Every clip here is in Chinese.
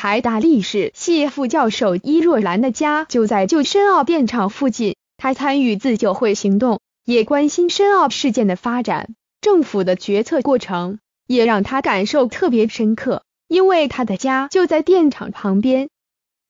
台大历史系副教授伊若兰的家就在旧深奥电厂附近，他参与自救会行动，也关心深奥事件的发展，政府的决策过程也让他感受特别深刻，因为他的家就在电厂旁边。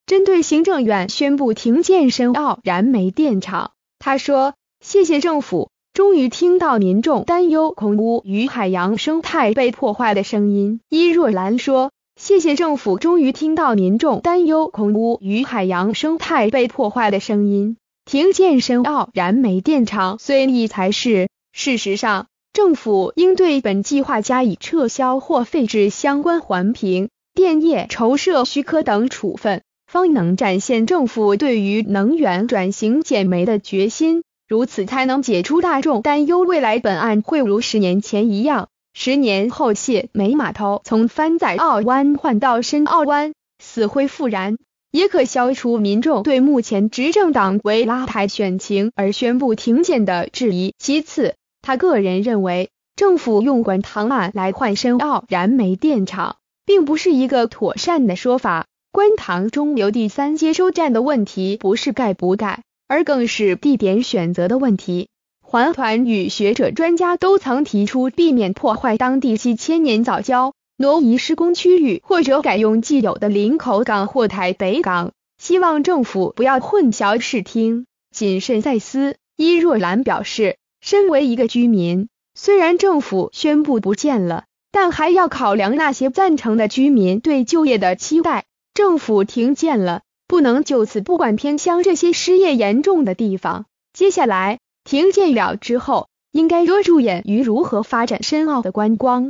针对行政院宣布停建深奥燃煤电厂，他说：“谢谢政府，终于听到民众担忧恐屋与海洋生态被破坏的声音。”伊若兰说。谢谢政府终于听到民众担忧恐污与海洋生态被破坏的声音，停建深澳燃煤电厂虽利才是，事实上政府应对本计划加以撤销或废止相关环评、电业筹设许可等处分，方能展现政府对于能源转型减煤的决心，如此才能解除大众担忧未来本案会如十年前一样。十年后，谢梅码头从番仔澳湾换到深澳湾，死灰复燃，也可消除民众对目前执政党为拉抬选情而宣布停建的质疑。其次，他个人认为，政府用管塘案来换深澳燃煤电厂，并不是一个妥善的说法。观塘中流第三接收站的问题，不是盖不盖，而更是地点选择的问题。环团与学者、专家都曾提出避免破坏当地几千年早教，挪移施工区域，或者改用既有的林口港或台北港。希望政府不要混淆视听，谨慎再思。伊若兰表示，身为一个居民，虽然政府宣布不建了，但还要考量那些赞成的居民对就业的期待。政府停建了，不能就此不管偏乡这些失业严重的地方。接下来。停建了之后，应该多着眼于如何发展深澳的观光。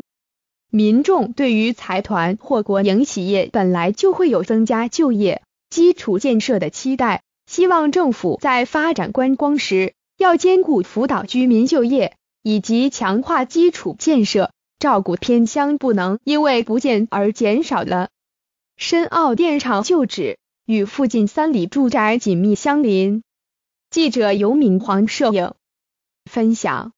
民众对于财团或国营企业本来就会有增加就业、基础建设的期待，希望政府在发展观光时，要兼顾辅导居民就业以及强化基础建设，照顾偏乡，不能因为不建而减少了深澳电厂旧址与附近三里住宅紧密相邻。记者尤敏，黄摄影分享。